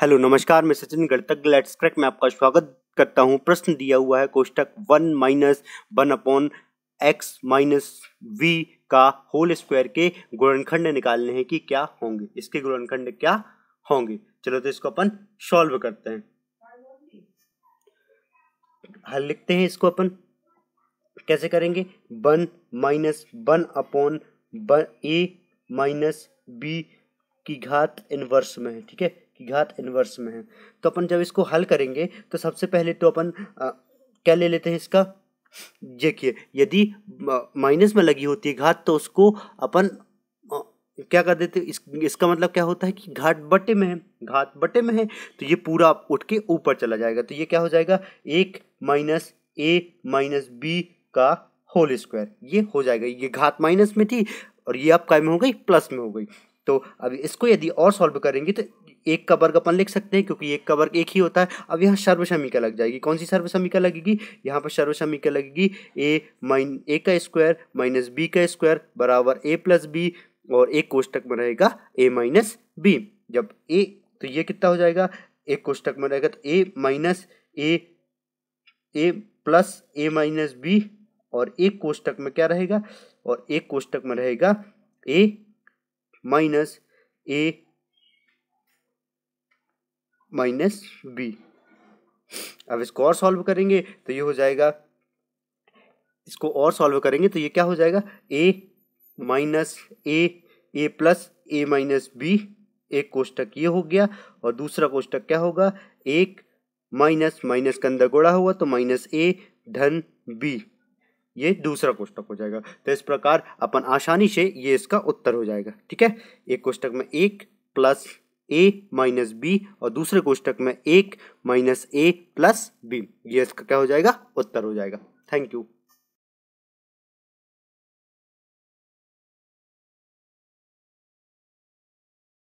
hello नमस्कार मैं Sachin गणतक let's crack में आपका स्वागत करता हूं प्रश्न दिया हुआ है कोष्टक one minus one upon X minus V का होल स्क्वायर के गुणनखंड निकालने हैं कि क्या होंगे इसके गुणनखंड क्या होंगे चलो तो इसको अपन सॉल्व करते हैं हल हाँ, लिखते हैं इसको अपन कैसे करेंगे one minus one upon A minus B की घात इनवर्स में ठीक है की घात इनवर्स में है तो अपन जब इसको हल करेंगे तो सबसे पहले तो अपन क्या ले लेते हैं इसका देखिए यदि माइनस में लगी होती है घात तो उसको अपन क्या कर देते इस, इसका मतलब क्या होता है कि घाट बटे में है घात बटे में है तो ये पूरा उठ के ऊपर चला जाएगा तो ये क्या हो जाएगा एक माइनस ए माइनस बी का होल स्क्वायर ये हो जाएगा ये घात माइनस में थी और ये अब क्या में हो गई प्लस में हो गई तो अब इसको यदि और सॉल्व करेंगे तो एक का वर्ग अपन लिख सकते हैं क्योंकि एक का वर्ग एक ही होता है अब यहाँ समीका लग जाएगी कौन सी समीका लगेगी यहाँ पर समीका लगेगी ए माइन ए का स्क्वायर माइनस बी का स्क्वायर बराबर ए प्लस बी और एक कोष्टक में रहेगा ए माइनस बी जब ए तो ये कितना हो जाएगा एक कोष्टक में रहेगा तो A minus A A plus A minus B और एक कोष्टक में क्या रहेगा और एक कोष्टक में रहेगा A minus A minus B अब इसको और सॉल्व करेंगे तो ये हो जाएगा इसको और सॉल्व करेंगे तो ये क्या हो जाएगा A minus A A plus A minus B एक कोष्टक ये हो गया और दूसरा कोष्टक क्या होगा एक माइनस माइनस के अंदर गोड़ा हुआ तो माइनस ए धन बी ये दूसरा कोष्टक हो जाएगा तो इस प्रकार अपन आसानी से ये इसका उत्तर हो जाएगा ठीक है एक कोष्टक में एक प्लस ए माइनस बी और दूसरे कोष्टक में एक माइनस ए प्लस बी ये इसका क्या हो जाएगा उत्तर हो जाएगा थैंक यू